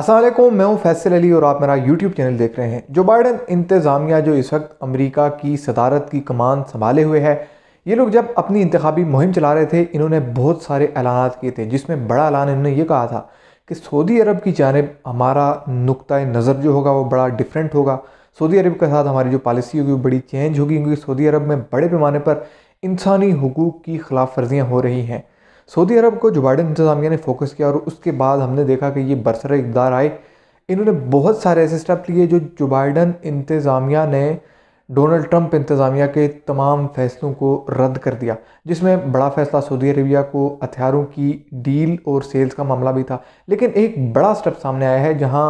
असलम मैं हूँ फैसल अली और आप मेरा यूट्यूब चैनल देख रहे हैं जो बाइडन इंतज़ामिया जो इस वक्त अमेरिका की सदारत की कमान संभाले हुए है ये लोग जब अपनी इंतबी मुहिम चला रहे थे इन्होंने बहुत सारे ऐलान किए थे जिसमें बड़ा ऐलान इन्होंने ये कहा था कि सऊदी अरब की जानब हमारा नुक़ नज़र जो होगा वो बड़ा डिफरेंट होगा सऊदी अरब के साथ हमारी जो पॉलिसी होगी वो बड़ी चेंज होगी क्योंकि सऊदी अरब में बड़े पैमाने पर इंसानी हकूक़ की खिलाफ वर्जियाँ हो रही हैं सऊदी अरब को जो बाइडन इंतजामिया ने फोकस किया और उसके बाद हमने देखा कि ये बरसर इकदार आए इन्होंने बहुत सारे ऐसे स्टेप लिए जो जो बाइडन इंतज़ामिया ने डोनाल्ड ट्रंप इंतज़ामिया के तमाम फैसलों को रद्द कर दिया जिसमें बड़ा फैसला सऊदी अरबिया को हथियारों की डील और सेल्स का मामला भी था लेकिन एक बड़ा स्टेप सामने आया है जहाँ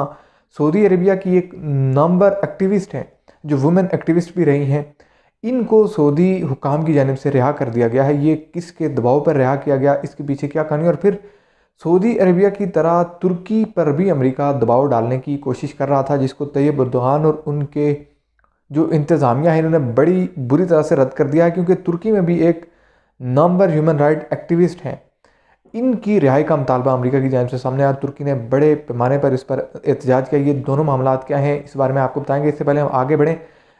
सऊदी अरबिया की एक नंबर एक्टिविस्ट हैं जो वुमेन एक्टिविस्ट भी रही हैं इनको सऊदी हुकाम की जानब से रिहा कर दिया गया है ये किसके दबाव पर रिहा किया गया इसके पीछे क्या कहानी और फिर सऊदी अरबिया की तरह तुर्की पर भी अमेरिका दबाव डालने की कोशिश कर रहा था जिसको तैयब उर्दहान और उनके जो इंतज़ामिया है इन्होंने बड़ी बुरी तरह से रद्द कर दिया है क्योंकि तुर्की में भी एक नामवर ह्यूमन राइट एक्टिविस्ट हैं इनकी रिहाई का मुतालबा अमरीका की जानब से सामने आया तुर्की ने बड़े पैमाने पर इस पर एहतजाज किया ये दोनों मामला क्या हैं इस बारे में आपको बताएंगे इससे पहले हम आगे बढ़ें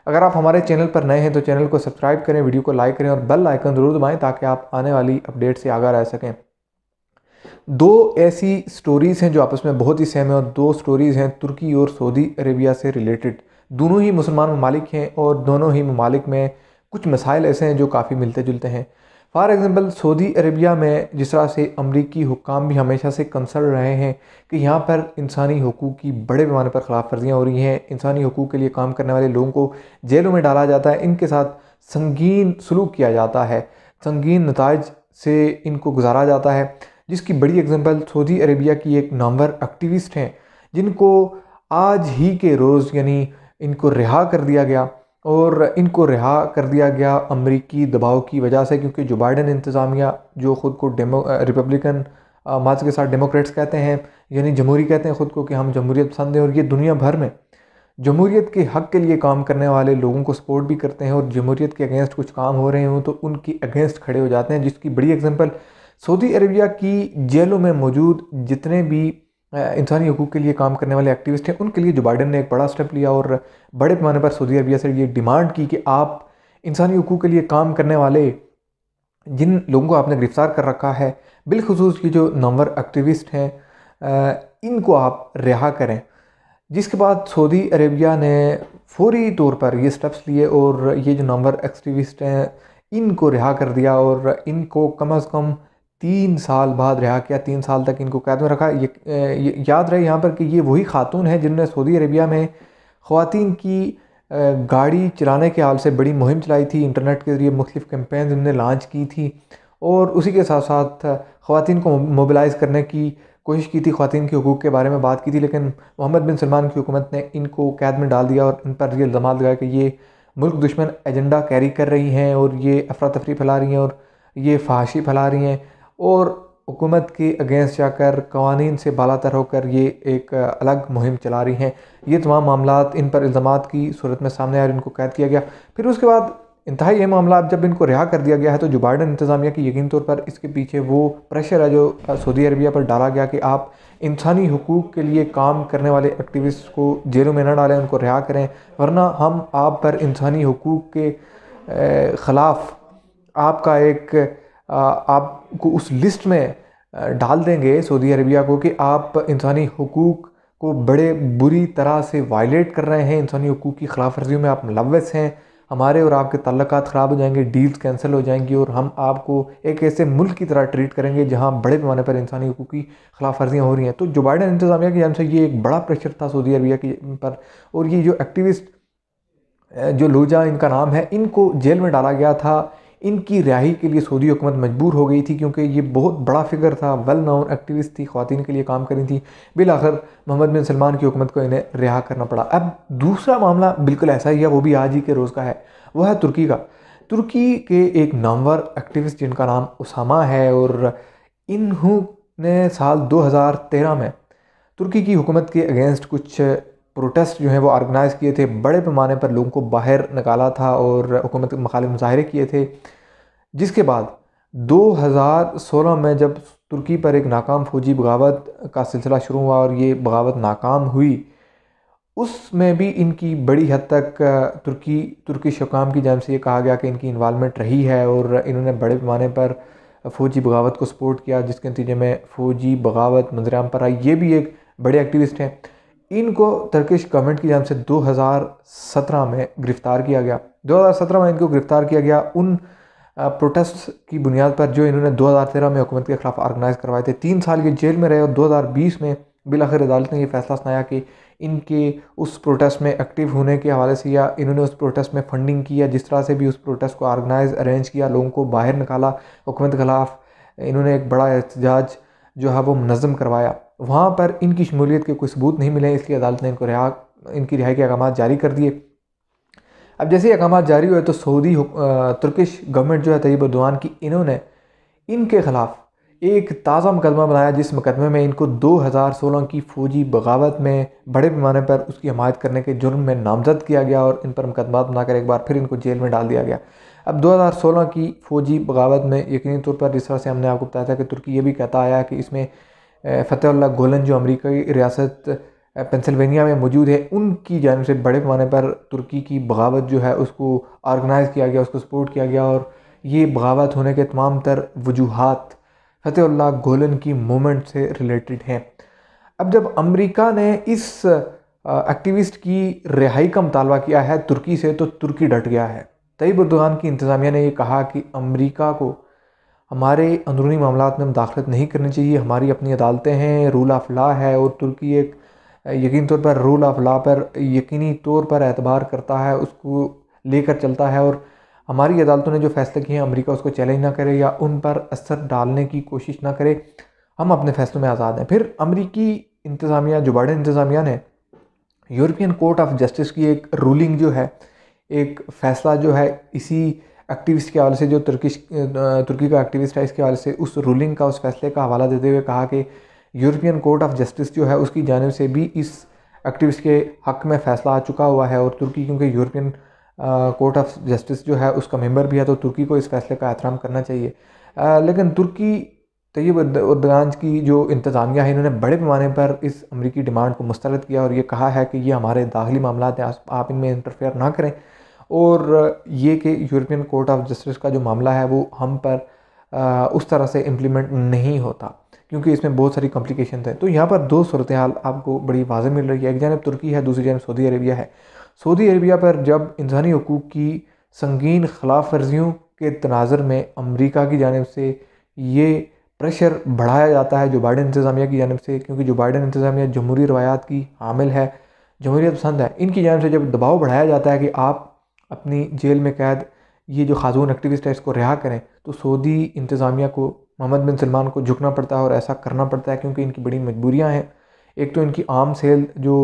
अगर आप हमारे चैनल पर नए हैं तो चैनल को सब्सक्राइब करें वीडियो को लाइक करें और बेल आइकन ज़रूर दबाएँ ताकि आप आने वाली अपडेट से आगा रह सकें दो ऐसी स्टोरीज़ हैं जो आपस में बहुत ही सहम है और दो स्टोरीज़ हैं तुर्की और सऊदी अरेबिया से रिलेटेड दोनों ही मुसलमान ममालिक हैं और दोनों ही ममालिक में कुछ मसाइल ऐसे हैं जो काफ़ी मिलते जुलते हैं फ़ार एग्ज़ाम्पल सऊदी अरबिया में जिस तरह से अमरीकी हुकाम भी हमेशा से कंसर्न रहे हैं कि यहाँ पर इंसानी हकूक़ की बड़े पैमाने पर ख़िलाफ़ वर्जियाँ हो रही हैं इंसानी हकूक़ के लिए काम करने वाले लोगों को जेलों में डाला जाता है इनके साथ संगीन सलूक किया जाता है संगीन नतज से इनको गुजारा जाता है जिसकी बड़ी एग्ज़ाम्पल सऊदी अरबिया की एक नामवर एक्टिविस्ट हैं जिनको आज ही के रोज़ यानी इनको रिहा कर दिया गया और इनको रिहा कर दिया गया अमरीकी दबाव की वजह से क्योंकि जो बाइडन इंतज़ामिया जो ख़ुद को डेमो रिपब्लिकन माज के साथ डेमोक्रेट्स कहते हैं यानी जमहूरी कहते हैं ख़ुद को कि हम जमहूरीत पसंद हैं और ये दुनिया भर में जमहूरीत के हक़ के लिए काम करने वाले लोगों को सपोर्ट भी करते हैं और जमहूरीत के अगेंस्ट कुछ काम हो रहे हों तो उनकी अगेंस्ट खड़े हो जाते हैं जिसकी बड़ी एग्जाम्पल सऊदी अरबिया की जेलों में मौजूद जितने भी इंसानी हकूक़ के लिए काम करने वाले एक्टिविस्ट हैं उनके लिए जो बाइडन ने एक बड़ा स्टेप लिया और बड़े पैमाने पर सऊदी अरबिया से ये डिमांड की कि आप इंसानी हकूक़ के लिए काम करने वाले जिन लोगों को आपने गिरफ़्तार कर रखा है बिलखसूस ये जो नामवर एक्टिविस्ट हैं इनको आप रिहा करें जिसके बाद सऊदी अरेबिया ने फौरी तौर पर ये स्टेप्स लिए और ये जो नामवर एक्टिविस्ट हैं इनको रिहा कर दिया और इनको कम अज़ कम तीन साल बाद रिहा किया तीन साल तक इनको कैद में रखा ये, ये याद रहे यहाँ पर कि ये वही खातून है जिन्होंने सऊदी अरबिया में ख़वान की गाड़ी चलाने के हाल से बड़ी मुहिम चलाई थी इंटरनेट के ज़रिए मुख्तफ कैम्पेन उन्होंने लॉन्च की थी और उसी के साथ साथ खुतिन को मोबिलाइज़ करने की कोशिश की थी ख़वान के हकूक़ के बारे में बात की थी लेकिन मोहम्मद बिन सलमान की हुकूमत ने इनको कैद में डाल दिया और इन पर ये इल्ज़ाम लगाया कि ये मुल्क दुश्मन एजेंडा कैरी कर रही हैं और ये अफरा तफरी फैला रही हैं और ये फाशी फैला रही हैं और हुकूमत के अगेंस्ट जाकर कवानीन से बालातर होकर ये एक अलग मुहिम चला रही हैं ये तमाम मामला इन पर इल्ज़ाम की सूरत में सामने आए इनको कैद किया गया फिर उसके बाद इंतहाई ये मामला अब जब इनको रिहा कर दिया गया है तो जो बाइडन इंतज़ामिया की यकीन तौर पर इसके पीछे वो प्रेशर है जो सऊदी अरबिया पर डाला गया कि आप इंसानी हकूक़ के लिए काम करने वाले एक्टिविस्ट को जेलों में ना डालें उनको रिहा करें वरना हम आप पर इंसानी हकूक़ के ख़िलाफ़ आपका एक आपको उस लिस्ट में डाल देंगे सऊदी अरबिया को कि आप इंसानी हकूक़ को बड़े बुरी तरह से वायलेट कर रहे हैं इंसानी हकूक़ की खिलाफ वर्जियों में आप मुलवस हैं हमारे और आपके तल्लक ख़राब हो जाएंगे डील्स कैंसिल हो जाएंगी और हम आपको एक ऐसे मुल्क की तरह ट्रीट करेंगे जहाँ बड़े पैमाने पर इंसानी हकूक़ की खिलाफ वर्जियाँ हो रही हैं तो जो बाइडन इंतजामिया की जान से ये एक बड़ा प्रेशर था सऊदी अरबिया की पर और ये जो एक्टिविस्ट जो लोजा इनका नाम है इनको जेल में डाला गया था इनकी रिहाई के लिए सऊदी हुकूमत मजबूर हो गई थी क्योंकि ये बहुत बड़ा फिगर था वेल नाउन एक्टिविस्ट थी खातन के लिए काम करी थी बिलाखर मोहम्मद बिन सलमान की हुकूमत को इन्हें रिहा करना पड़ा अब दूसरा मामला बिल्कुल ऐसा ही है वो भी आज ही के रोज़ का है वह है तुर्की का तुर्की के एक नामवर एक्टिविस्ट जिनका नाम उसामा है और इन्हों ने साल 2013 में तुर्की की हुकूमत के अगेंस्ट कुछ प्रोटेस्ट जो हैं वो ऑर्गेनाइज़ किए थे बड़े पैमाने पर लोगों को बाहर निकाला था और हुकूमत के मखाल मुजाहरे किए थे जिसके बाद 2016 में जब तुर्की पर एक नाकाम फौजी बगावत का सिलसिला शुरू हुआ और ये बगावत नाकाम हुई उसमें भी इनकी बड़ी हद तक तुर्की तुर्की शकाम की जानब से ये कहा गया कि इनकी इन्वालमेंट रही है और इन्होंने बड़े पैमाने पर फौजी बगावत को सपोर्ट किया जिसके नतीजे में फौजी बगावत मंजराम पर आई ये भी एक बड़े एक्टिविस्ट हैं इनको तर्किश गवर्नमेंट की जान से 2017 में गिरफ्तार किया गया 2017 में इनको गिरफ्तार किया गया उन प्रोटेस्ट की बुनियाद पर जो इन्होंने 2013 में हुकूमत के खिलाफ ऑर्गेनाइज करवाए थे तीन साल ये जेल में रहे और 2020 में बिलाखिर अदालत ने यह फैसला सुनाया कि इनके उस प्रोटेस्ट में एक्टिव होने के हवाले से या इन्होंने उस प्रोटेस्ट में फंडिंग की या जिस तरह से भी उस प्रोटेस्ट को ऑर्गेनाइज अरेंज किया लोगों को बाहर निकाला हुकूमत के खिलाफ इन्होंने एक बड़ा एहतजाज जो है वो मनज़म करवाया वहाँ पर इनकी शमूलियत के कोई सबूत नहीं मिले इसलिए अदालत ने इनको रिहा इनकी रिहाई के अहकाम जारी कर दिए अब जैसे ही अहकाम जारी हुए तो सऊदी तुर्किश गवर्नमेंट जो है तयब उर्दवान की इन्होंने इनके ख़िलाफ़ एक ताज़ा मुकदमा बनाया जिस मुकदमे में इनको 2016 की फ़ौजी बगावत में बड़े पैमाने पर उसकी हमायत करने के जुर्म में नामजद किया गया और इन पर मुकदमा बनाकर एक बार फिर इनको जेल में डाल दिया गया अब 2016 की फ़ौजी बगावत में यकीनी तौर पर जिस तरह से हमने आपको बताया था कि तुर्की ये भी कहता आया कि इसमें फतेहल्ला गोलन जो अमरीकी रियासत पेंसिल्वेनिया में मौजूद है उनकी जानब से बड़े पैमाने पर तुर्की की बगावत जो है उसको ऑर्गेनाइज़ किया गया उसको सपोर्ट किया गया और ये बगावत होने के तमाम तर वजूहत फ़तेहल्ला गोलन की मूमेंट से रिलेटेड हैं अब जब अमरीका ने इस एक्टिविस्ट की रिहाई का मुतालबा किया है तुर्की से तो तुर्की डट गया है तयब उर्दान की इंतज़ामिया ने यह कहा कि अमरीका को हमारे अंदरूनी मामला में हम दाखिलत नहीं करनी चाहिए हमारी अपनी अदालतें हैं रूल ऑफ लॉ है और तुर्की एक यकीन तौर पर रूल ऑफ लॉ पर यकीनी तौर पर एतबार करता है उसको लेकर चलता है और हमारी अदालतों ने जो फैसले किए हैं अमेरिका उसको चैलेंज ना करे या उन पर असर डालने की कोशिश ना करे हम अपने फैसलों में आज़ाद हैं फिर अमरीकी इंतज़ामिया जो बड़े इंतज़ामिया ने यूरोपियन कोर्ट ऑफ जस्टिस की एक रूलिंग जो है एक फ़ैसला जो है इसी एक्टिविस्ट के हवाले से जो तुर्किश तुर्की का एक्टिविस्ट है इसके हवाले से उस रूलिंग का उस फैसले का हवाला देते हुए कहा कि यूरोपियन कोर्ट ऑफ जस्टिस जो है उसकी जानब से भी इस एक्टिविस्ट के हक़ में फ़ैसला आ चुका हुआ है और तुर्की क्योंकि यूरोपियन कोर्ट ऑफ जस्टिस जो है उसका मेंबर भी है तो तुर्की को इस फैसले का एहतराम करना चाहिए आ, लेकिन तुर्की तयब उदगान की जो इंतज़ामिया है इन्होंने बड़े पैमाने पर इस अमरीकी डिमांड को मुस्तरद किया और ये कहा है कि ये हमारे दाखिली मामला हैं आप इनमें इंटरफेयर ना करें और ये कि यूरोपियन कोर्ट ऑफ जस्टिस का जो मामला है वो हम पर आ, उस तरह से इम्प्लीमेंट नहीं होता क्योंकि इसमें बहुत सारी कॉम्प्लिकेशन है तो यहाँ पर दो सूरत हाल आपको बड़ी वाजह मिल रही है एक जानब तुर्की है दूसरी जानब सऊदी अरबिया है सऊदी अरबिया पर जब इंसानी हकूक़ की संगीन खिलाफ वर्जियों के तनाजर में अमरीका की जानब से ये प्रेशर बढ़ाया जाता है जो बाइडन इंतज़ामिया की जानब से क्योंकि जो बाइडन इंतज़ामिया जमहूरी रवायात की हामिल है जमहूरियत पसंद है इनकी जानब से जब दबाव बढ़ाया जाता है कि आप अपनी जेल में कैद ये जो खाजून एक्टिविस्ट है इसको रिहा करें तो सऊदी इंतज़ामिया को मोहम्मद बिन सलमान को झुकना पड़ता है और ऐसा करना पड़ता है क्योंकि इनकी बड़ी मजबूरियाँ हैं एक तो इनकी आम सेल जो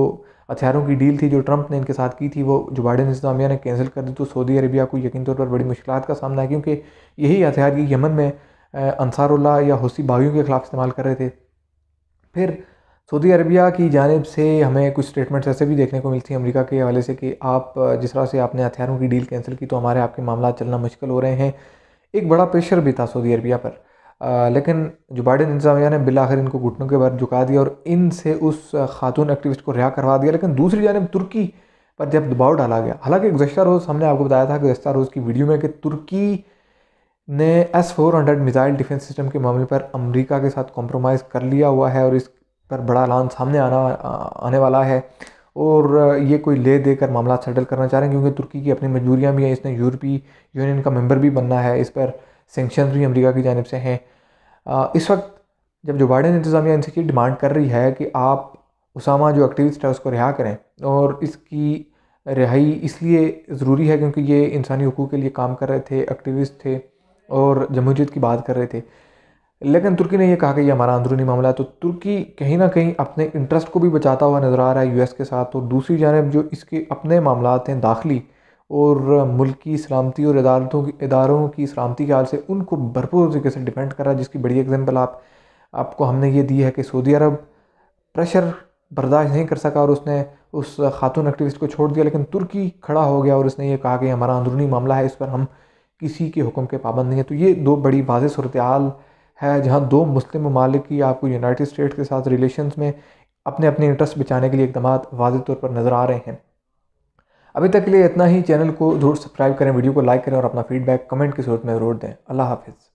हथियारों की डील थी जो ट्रंप ने इनके साथ की थी वो जो बाइडन इंतजामिया ने कैंसिल कर दी तो सऊदी अरबिया को यकीन तौर पर बड़ी मुश्किल का सामना है क्योंकि यही हथियार की यमन में अंसारुल्ला या हौसी बागियों के ख़िलाफ़ इस्तेमाल कर रहे थे फिर सऊदी अरबिया की जानब से हमें कुछ स्टेटमेंट्स ऐसे भी देखने को मिलती हैं अमेरिका के हवाले से कि आप जिस तरह से आपने हथियारों की डील कैंसिल की तो हमारे आपके मामला चलना मुश्किल हो रहे हैं एक बड़ा प्रेशर भी था सऊदी अरबिया पर आ, लेकिन जो बाइडन इंतजामिया ने बिल आखिर इनको घुटनों के बार झुका दिया और इनसे उस खातून एक्टिविस्ट को रिहा करवा दिया लेकिन दूसरी जानब तुर्की पर जब दबाव डाला गया हालांकि गुजशत रोज़ हमने आपको बताया था गुजशत रोज़ की वीडियो में कि तुर्की ने S four hundred missile defence system के मामले पर अमेरिका के साथ कॉम्प्रोमाइज़ कर लिया हुआ है और इस पर बड़ा ऐलान सामने आना आने वाला है और ये कोई ले देकर मामला सेटल करना चाह रहे हैं क्योंकि तुर्की की अपनी मजबूरियाँ भी हैं इसने यूरोपी यूनियन का मेंबर भी बनना है इस पर सेंक्शन भी अमेरिका की जानब से हैं इस वक्त जब जो बाइडन इंतज़ामिया इनसे की डिमांड कर रही है कि आप उसामा जो एक्टिविस्ट है उसको रिहा करें और इसकी रिहाई इसलिए ज़रूरी है क्योंकि ये इंसानी हकूक़ के लिए काम कर रहे थे एक्टिविस्ट थे और जमहूरियत की बात कर रहे थे लेकिन तुर्की ने यह कहा कि ये हमारा अंदरूनी मामला है तो तुर्की कहीं ना कहीं अपने इंटरेस्ट को भी बचाता हुआ नज़र आ रहा है यूएस के साथ और दूसरी जानब जो इसके अपने मामला हैं दाखिली और मुल्की सलामती और इदारतों की इदारों की सलामती के हाल से उनको भरपूर तरीके से डिपेंड कर रहा है जिसकी बड़ी एग्जाम्पल आप आपको हमने ये दी है कि सऊदी अरब प्रेशर बर्दाश्त नहीं कर सका और उसने उस खातून एक्टिविस्ट को छोड़ दिया लेकिन तुर्की खड़ा हो गया और उसने ये कहा कि हमारा अंदरूनी मामला है इस पर हम किसी के हुक्म के पाबंद नहीं है तो ये दो बड़ी वाज सूरत है जहाँ दो मुस्लिम ममालिक की आपको यूनाइटेड स्टेट्स के साथ रिलेशंस में अपने अपने इंटरेस्ट बचाने के लिए इकदाम वाज तौर पर नज़र आ रहे हैं अभी तक के लिए इतना ही चैनल को ज़रूर सब्सक्राइब करें वीडियो को लाइक करें और अपना फीडबैक कमेंट की सूरत में ज़रूर दें अल्लाह हाफिज़